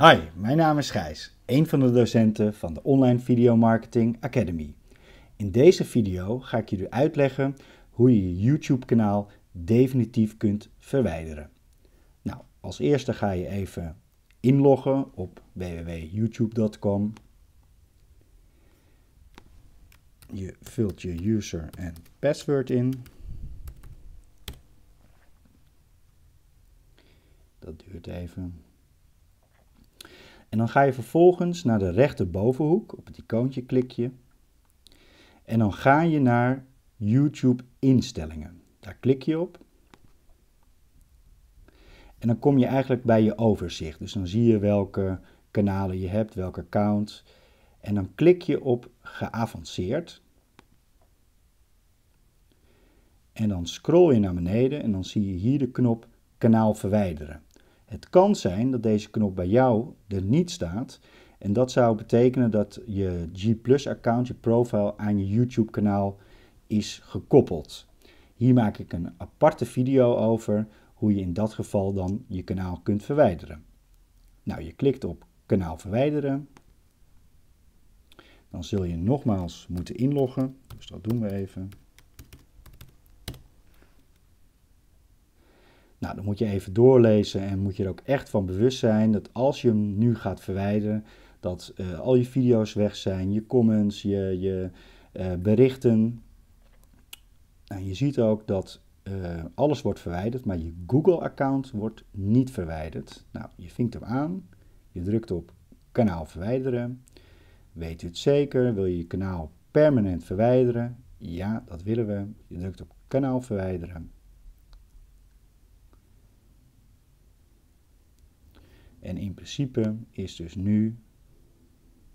Hi, mijn naam is Gijs, een van de docenten van de Online Video Marketing Academy. In deze video ga ik jullie uitleggen hoe je je YouTube-kanaal definitief kunt verwijderen. Nou, als eerste ga je even inloggen op www.youtube.com. Je vult je user en password in. Dat duurt even. En dan ga je vervolgens naar de rechterbovenhoek, op het icoontje klik je. En dan ga je naar YouTube instellingen. Daar klik je op. En dan kom je eigenlijk bij je overzicht. Dus dan zie je welke kanalen je hebt, welke account. En dan klik je op geavanceerd. En dan scroll je naar beneden en dan zie je hier de knop kanaal verwijderen. Het kan zijn dat deze knop bij jou er niet staat. En dat zou betekenen dat je G account, je profile aan je YouTube kanaal is gekoppeld. Hier maak ik een aparte video over hoe je in dat geval dan je kanaal kunt verwijderen. Nou, je klikt op kanaal verwijderen. Dan zul je nogmaals moeten inloggen. Dus dat doen we even. Nou, dan moet je even doorlezen en moet je er ook echt van bewust zijn dat als je hem nu gaat verwijderen, dat eh, al je video's weg zijn, je comments, je, je eh, berichten. En nou, je ziet ook dat eh, alles wordt verwijderd, maar je Google-account wordt niet verwijderd. Nou, je vinkt hem aan, je drukt op kanaal verwijderen. Weet u het zeker? Wil je je kanaal permanent verwijderen? Ja, dat willen we. Je drukt op kanaal verwijderen. En in principe is dus nu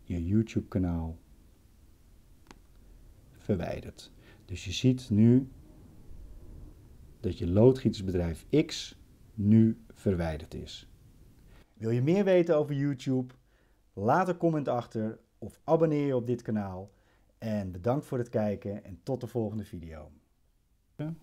je YouTube kanaal verwijderd. Dus je ziet nu dat je loodgietersbedrijf X nu verwijderd is. Wil je meer weten over YouTube? Laat een comment achter of abonneer je op dit kanaal. En bedankt voor het kijken en tot de volgende video.